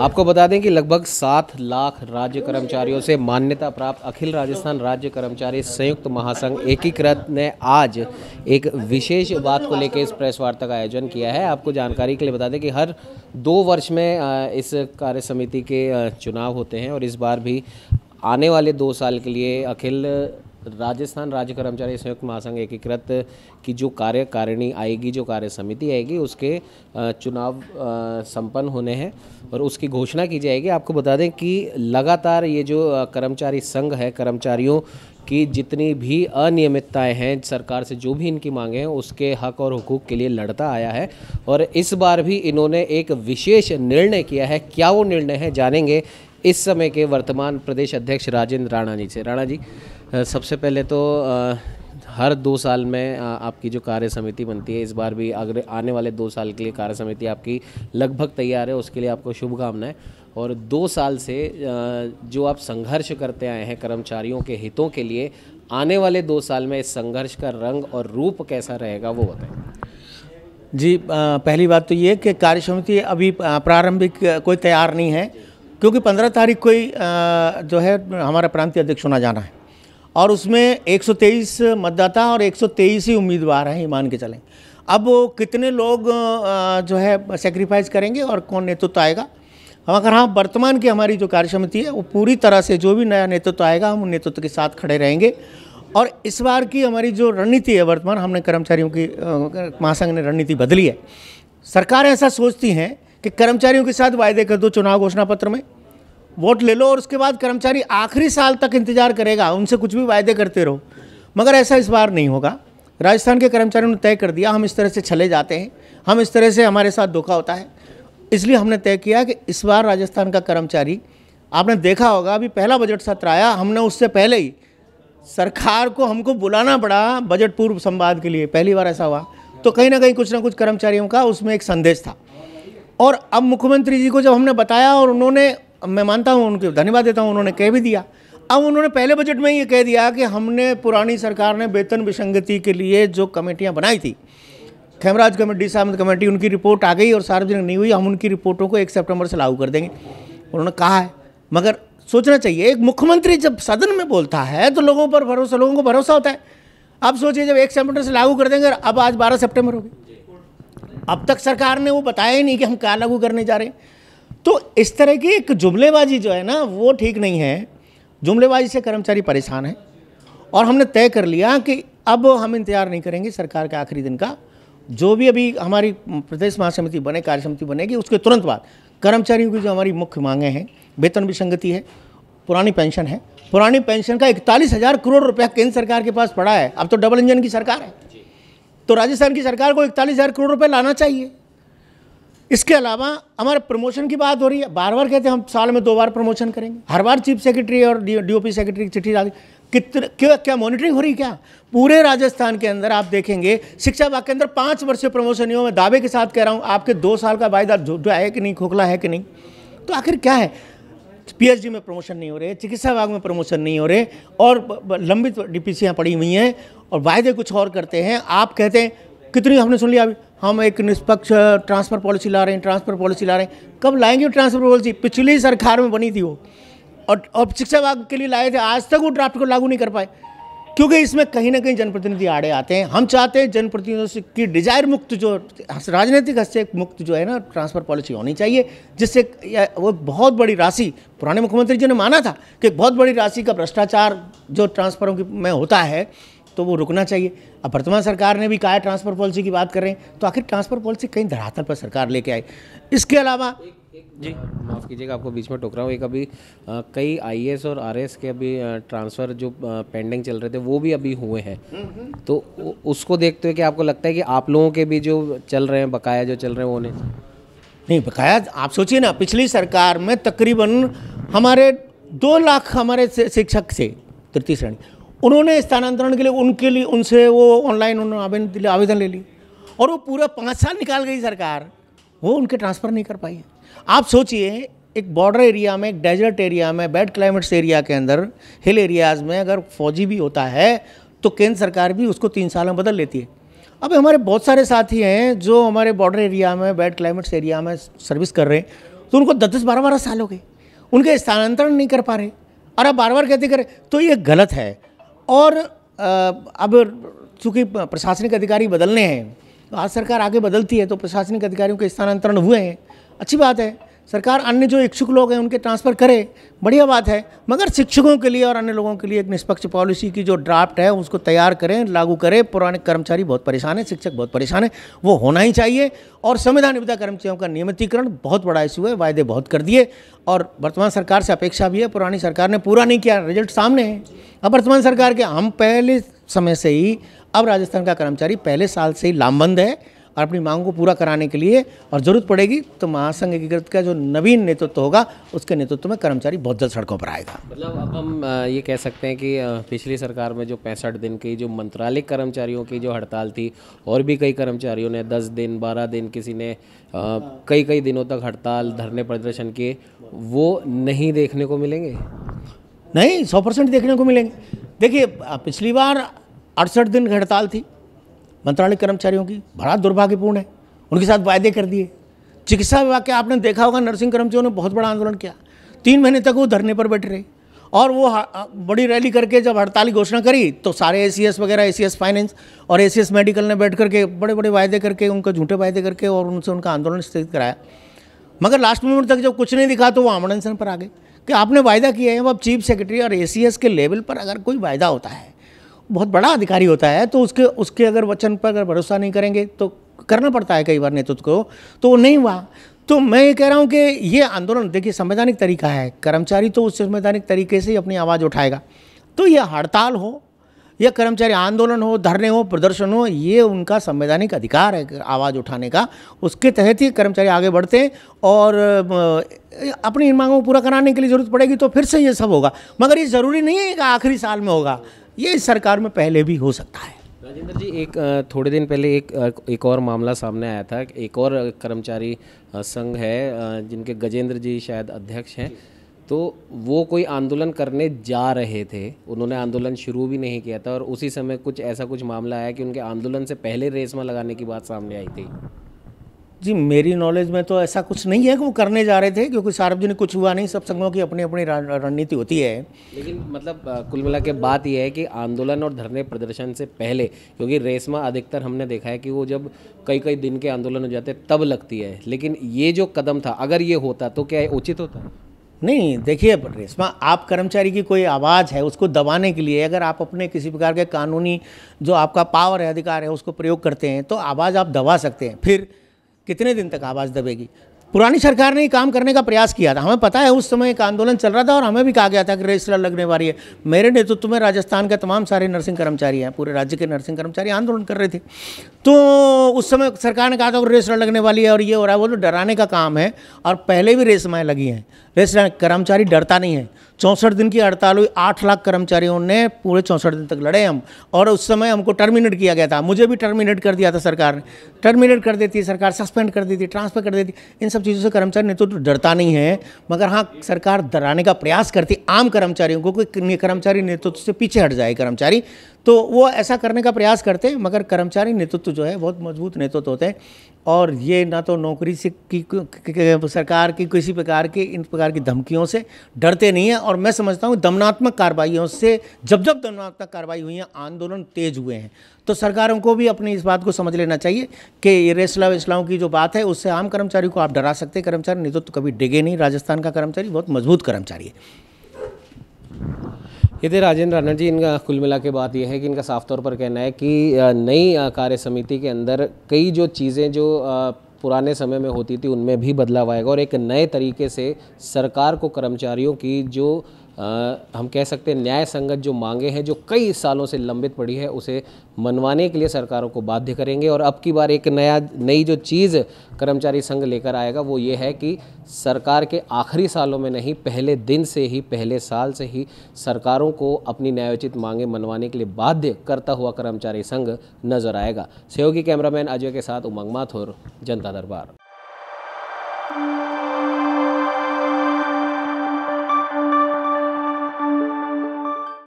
आपको बता दें कि लगभग सात लाख राज्य कर्मचारियों से मान्यता प्राप्त अखिल राजस्थान राज्य कर्मचारी संयुक्त महासंघ एकीकृत ने आज एक विशेष बात को लेकर इस प्रेस वार्ता का आयोजन किया है आपको जानकारी के लिए बता दें कि हर दो वर्ष में इस कार्य समिति के चुनाव होते हैं और इस बार भी आने वाले दो साल के लिए अखिल तो राजस्थान राज्य कर्मचारी संयुक्त महासंघ एकीकृत की जो कार्यकारिणी आएगी जो कार्य समिति आएगी उसके चुनाव संपन्न होने हैं और उसकी घोषणा की जाएगी आपको बता दें कि लगातार ये जो कर्मचारी संघ है कर्मचारियों कि जितनी भी अनियमितताएं हैं सरकार से जो भी इनकी मांगे हैं उसके हक और हुकूक के लिए लड़ता आया है और इस बार भी इन्होंने एक विशेष निर्णय किया है क्या वो निर्णय है जानेंगे इस समय के वर्तमान प्रदेश अध्यक्ष राजेंद्र राणा जी से राणा जी सबसे पहले तो हर दो साल में आपकी जो कार्य समिति बनती है इस बार भी अगर आने वाले दो साल के लिए कार्य समिति आपकी लगभग तैयार है उसके लिए आपको शुभकामनाएं और दो साल से जो आप संघर्ष करते आए हैं कर्मचारियों के हितों के लिए आने वाले दो साल में इस संघर्ष का रंग और रूप कैसा रहेगा वो बताएं जी पहली बात तो ये कि कार्य समिति अभी प्रारंभिक कोई तैयार नहीं है क्योंकि पंद्रह तारीख को ही जो है हमारा प्रांतीय अध्यक्ष होना जाना है और उसमें 123 मतदाता और 123 ही उम्मीदवार हैं मान के चलें अब वो कितने लोग जो है सेक्रीफाइस करेंगे और कौन नेतृत्व आएगा हम अगर हाँ वर्तमान की हमारी जो कार्य समिति है वो पूरी तरह से जो भी नया नेतृत्व तो आएगा हम उन नेतृत्व तो के साथ खड़े रहेंगे और इस बार की हमारी जो रणनीति है वर्तमान हमने कर्मचारियों की महासंघ ने रणनीति बदली है सरकार ऐसा सोचती हैं कि कर्मचारियों के साथ वायदे कर दो चुनाव घोषणा पत्र में वोट ले लो और उसके बाद कर्मचारी आखिरी साल तक इंतजार करेगा उनसे कुछ भी वायदे करते रहो मगर ऐसा इस बार नहीं होगा राजस्थान के कर्मचारियों ने तय कर दिया हम इस तरह से छले जाते हैं हम इस तरह से हमारे साथ धोखा होता है इसलिए हमने तय किया कि इस बार राजस्थान का कर्मचारी आपने देखा होगा अभी पहला बजट सत्र आया हमने उससे पहले ही सरकार को हमको बुलाना पड़ा बजट पूर्व संवाद के लिए पहली बार ऐसा हुआ तो कहीं ना कहीं कुछ ना कुछ कर्मचारियों का उसमें एक संदेश था और अब मुख्यमंत्री जी को जब हमने बताया और उन्होंने मैं मानता हूँ उनके धन्यवाद देता हूँ उन्होंने कह भी दिया अब उन्होंने पहले बजट में ये कह दिया कि हमने पुरानी सरकार ने वेतन विसंगति के लिए जो कमेटियाँ बनाई थी खेमराज कमेटी सामंत कमेटी उनकी रिपोर्ट आ गई और सार्वजनिक नहीं हुई हम उनकी रिपोर्टों को एक सितंबर से लागू कर देंगे उन्होंने कहा है मगर सोचना चाहिए एक मुख्यमंत्री जब सदन में बोलता है तो लोगों पर भरोसा लोगों को भरोसा होता है अब सोचिए जब एक सितंबर से लागू कर देंगे अब आज बारह सेप्टेम्बर हो गए अब तक सरकार ने वो बताया ही नहीं कि हम क्या लागू करने जा रहे हैं तो इस तरह की एक जुमलेबाजी जो है ना वो ठीक नहीं है जुमलेबाजी से कर्मचारी परेशान है और हमने तय कर लिया कि अब हम इंतजार नहीं करेंगे सरकार के आखिरी दिन का जो भी अभी हमारी प्रदेश महासमिति बने कार्य समिति बनेगी उसके तुरंत बाद कर्मचारियों की जो हमारी मुख्य मांगे हैं वेतन विसंगति है पुरानी पेंशन है पुरानी पेंशन का इकतालीस हज़ार करोड़ रुपया केंद्र सरकार के पास पड़ा है अब तो डबल इंजन की सरकार है तो राजस्थान की सरकार को इकतालीस हज़ार करोड़ रुपये लाना चाहिए इसके अलावा हमारे प्रमोशन की बात हो रही है बार बार कहते हैं हम साल में दो बार प्रमोशन करेंगे हर बार चीफ सेक्रेटरी और डीओपी सेक्रेटरी की चिट्ठी डाली कितने क्या क्या मॉनिटरिंग हो रही क्या पूरे राजस्थान के अंदर आप देखेंगे शिक्षा विभाग के अंदर पाँच वर्षीय प्रमोशन नहीं हो मैं दावे के साथ कह रहा हूँ आपके दो साल का वायदा जो है कि नहीं खोखला है कि नहीं तो आखिर क्या है पी में प्रमोशन नहीं हो रहे चिकित्सा विभाग में प्रमोशन नहीं हो रहे और लंबित डी पड़ी हुई हैं और वायदे कुछ और करते हैं आप कहते हैं कितनी हमने सुन लिया अभी हम एक निष्पक्ष ट्रांसफ़र पॉलिसी ला रहे हैं ट्रांसफ़र पॉलिसी ला रहे हैं कब लाएंगे ट्रांसफ़र पॉलिसी पिछली सरकार में बनी थी वो और अब शिक्षा विभाग के लिए लाए थे आज तक वो ड्राफ्ट को लागू नहीं कर पाए क्योंकि इसमें कहीं ना कहीं जनप्रतिनिधि आड़े आते हैं हम चाहते हैं जनप्रतिनिधियों की डिजायर मुक्त जो राजनीतिक हस्ते मुक्त जो है ना ट्रांसफर पॉलिसी होनी चाहिए जिससे वो बहुत बड़ी राशि पुराने मुख्यमंत्री जी ने माना था कि बहुत बड़ी राशि का भ्रष्टाचार जो ट्रांसफरों की में होता है तो वो रुकना चाहिए अब वर्तमान सरकार ने भी कहा ट्रांसफर पॉलिसी की बात कर रहे हैं तो आखिर ट्रांसफर पॉलिसी कहीं धरातल पर सरकार लेके आई इसके अलावा जी माफ़ कीजिएगा आपको बीच में टोक रहा हूँ एक अभी आ, कई आईएएस और आरएएस के अभी ट्रांसफ़र जो आ, पेंडिंग चल रहे थे वो भी अभी हुए हैं तो उ, उसको देखते हुए कि आपको लगता है कि आप लोगों के भी जो चल रहे हैं बकाया जो चल रहे हैं वो नहीं नहीं बकाया आप सोचिए ना पिछली सरकार में तकरीबन हमारे दो लाख हमारे शिक्षक से तृतीय श्रेणी उन्होंने स्थानांतरण के लिए उनके लिए उनसे वो ऑनलाइन उन्होंने आवेदन आवेदन ले ली और वो पूरा पाँच साल निकाल गई सरकार वो उनके ट्रांसफ़र नहीं कर पाई आप सोचिए एक बॉर्डर एरिया में एक डेजर्ट एरिया में बैड क्लाइमेट्स एरिया के अंदर हिल एरियाज़ में अगर फौजी भी होता है तो केंद्र सरकार भी उसको तीन साल में बदल लेती है अब हमारे बहुत सारे साथी हैं जो हमारे बॉर्डर एरिया में बैड क्लाइमेट्स एरिया में सर्विस कर रहे हैं तो उनको दस दस बारह बारह साल हो गए उनके स्थानांतरण नहीं कर पा रहे और आप बार बार कहते करें तो ये गलत है और अब चूँकि प्रशासनिक अधिकारी बदलने हैं तो आज सरकार आगे बदलती है तो प्रशासनिक अधिकारियों के स्थानांतरण हुए हैं अच्छी बात है सरकार अन्य जो इच्छुक लोग हैं उनके ट्रांसफ़र करे बढ़िया बात है मगर शिक्षकों के लिए और अन्य लोगों के लिए एक निष्पक्ष पॉलिसी की जो ड्राफ्ट है उसको तैयार करें लागू करें पुराने कर्मचारी बहुत परेशान हैं शिक्षक बहुत परेशान हैं वो होना ही चाहिए और संविधान विधा कर्मचारियों का नियमितीकरण बहुत बड़ा इशू है वायदे बहुत कर दिए और वर्तमान सरकार से अपेक्षा भी है पुरानी सरकार ने पूरा नहीं किया रिजल्ट सामने है अब वर्तमान सरकार के हम पहले समय से ही अब राजस्थान का कर्मचारी पहले साल से ही लामबंद है और अपनी मांग को पूरा कराने के लिए और ज़रूरत पड़ेगी तो महासंघ एकीकृत का जो नवीन नेतृत्व होगा उसके नेतृत्व में कर्मचारी बहुत जल्द सड़कों पर आएगा मतलब अब हम ये कह सकते हैं कि पिछली सरकार में जो पैंसठ दिन की जो मंत्रालय कर्मचारियों की जो हड़ताल थी और भी कई कर्मचारियों ने दस दिन बारह दिन किसी ने कई कई दिनों तक हड़ताल धरने प्रदर्शन किए वो नहीं देखने को मिलेंगे नहीं सौ परसेंट देखने को मिलेंगे देखिए पिछली बार अड़सठ दिन की हड़ताल थी मंत्रालय कर्मचारियों की बड़ा दुर्भाग्यपूर्ण है उनके साथ वायदे कर दिए चिकित्सा विभाग के आपने देखा होगा नर्सिंग कर्मचारियों ने बहुत बड़ा आंदोलन किया तीन महीने तक वो धरने पर बैठ रहे और वो बड़ी रैली करके जब हड़ताल की घोषणा करी तो सारे ए वगैरह ए फाइनेंस और ए मेडिकल ने बैठ करके बड़े बड़े वायदे करके उनके झूठे वायदे करके और उनसे उनका आंदोलन स्थगित कराया मगर लास्ट मोमेंट तक जब कुछ नहीं दिखा तो वो आमंडन पर आ गए कि आपने वायदा किया है अब चीफ सेक्रेटरी और ए के लेवल पर अगर कोई वायदा होता है बहुत बड़ा अधिकारी होता है तो उसके उसके अगर वचन पर अगर भरोसा नहीं करेंगे तो करना पड़ता है कई बार नेतृत्व को तो वो नहीं हुआ तो मैं ये कह रहा हूँ कि ये आंदोलन देखिए संवैधानिक तरीका है कर्मचारी तो उस संवैधानिक तरीके से ही अपनी आवाज़ उठाएगा तो ये हड़ताल हो या कर्मचारी आंदोलन हो धरने हो प्रदर्शन हो ये उनका संवैधानिक अधिकार है आवाज़ उठाने का उसके तहत ही कर्मचारी आगे बढ़ते हैं और अपनी इन मांगों को पूरा कराने के लिए ज़रूरत पड़ेगी तो फिर से ये सब होगा मगर ये ज़रूरी नहीं है कि आखिरी साल में होगा ये इस सरकार में पहले भी हो सकता है राजेंद्र जी एक थोड़े दिन पहले एक एक और मामला सामने आया था एक और कर्मचारी संघ है जिनके गजेंद्र जी शायद अध्यक्ष हैं तो वो कोई आंदोलन करने जा रहे थे उन्होंने आंदोलन शुरू भी नहीं किया था और उसी समय कुछ ऐसा कुछ मामला आया कि उनके आंदोलन से पहले रेसमा लगाने की बात सामने आई थी जी मेरी नॉलेज में तो ऐसा कुछ नहीं है कि वो करने जा रहे थे क्योंकि सार्वजनिक कुछ हुआ नहीं सब संघों की अपनी अपनी रणनीति होती है लेकिन मतलब कुल मिला के बात यह है कि आंदोलन और धरने प्रदर्शन से पहले क्योंकि रेशमा अधिकतर हमने देखा है कि वो जब कई कई दिन के आंदोलन हो जाते तब लगती है लेकिन ये जो कदम था अगर ये होता तो क्या उचित होता नहीं देखिए रेशमा आप कर्मचारी की कोई आवाज़ है उसको दबाने के लिए अगर आप अपने किसी प्रकार के कानूनी जो आपका पावर है अधिकार है उसको प्रयोग करते हैं तो आवाज़ आप दबा सकते हैं फिर कितने दिन तक आवाज़ दबेगी पुरानी सरकार ने काम करने का प्रयास किया था हमें पता है उस समय एक आंदोलन चल रहा था और हमें भी कहा गया था कि रजिस्टर लगने वाली है मेरे नेतृत्व में राजस्थान के तमाम सारे नर्सिंग कर्मचारी हैं पूरे राज्य के नर्सिंग कर्मचारी आंदोलन कर रहे थे तो उस समय सरकार ने कहा था कि रजिस्ट्रार लगने वाली है और ये हो रहा है वो तो डराने का काम है और पहले भी रेस लगी हैं रजिस्टर कर्मचारी डरता नहीं है चौंसठ दिन की हड़ताल हुई आठ लाख कर्मचारियों ने पूरे चौंसठ दिन तक लड़े हम और उस समय हमको टर्मिनेट किया गया था मुझे भी टर्मिनेट कर दिया था सरकार ने टर्मिनेट कर देती है सरकार सस्पेंड कर देती ट्रांसफ़र कर देती इन सब चीज़ों से कर्मचारी नेतृत्व तो डरता नहीं है मगर हाँ सरकार डराने का प्रयास करती आम कर्मचारियों को कर्मचारी नेतृत्व से पीछे हट जाए कर्मचारी तो वो ऐसा करने का प्रयास करते हैं मगर कर्मचारी नेतृत्व जो है बहुत मजबूत नेतृत्व होते हैं और ये ना तो नौकरी से की सरकार की किसी प्रकार की इन प्रकार की धमकियों से डरते नहीं हैं और मैं समझता हूँ दमनात्मक कार्रवाइयों से जब जब दमनात्मक कार्रवाई हुई है आंदोलन तेज हुए हैं तो सरकारों को भी अपनी इस बात को समझ लेना चाहिए कि ये रेसला वेसलाओं की जो बात है उससे आम कर्मचारी को आप डरा सकते कर्मचारी नेतृत्व तो कभी डिगे नहीं राजस्थान का कर्मचारी बहुत मजबूत कर्मचारी है ये थे राजेंद्र राणा जी इनका कुल मिला के बात यह है कि इनका साफ तौर पर कहना है कि नई कार्य समिति के अंदर कई जो चीज़ें जो पुराने समय में होती थी उनमें भी बदलाव आएगा और एक नए तरीके से सरकार को कर्मचारियों की जो हम कह सकते हैं न्याय संगत जो मांगे हैं जो कई सालों से लंबित पड़ी है उसे मनवाने के लिए सरकारों को बाध्य करेंगे और अब की बार एक नया नई जो चीज़ कर्मचारी संघ लेकर आएगा वो ये है कि सरकार के आखिरी सालों में नहीं पहले दिन से ही पहले साल से ही सरकारों को अपनी न्यायोचित मांगे मनवाने के लिए बाध्य करता हुआ कर्मचारी संघ नजर आएगा सहयोगी कैमरामैन अजय के साथ उमंग माथुर जनता दरबार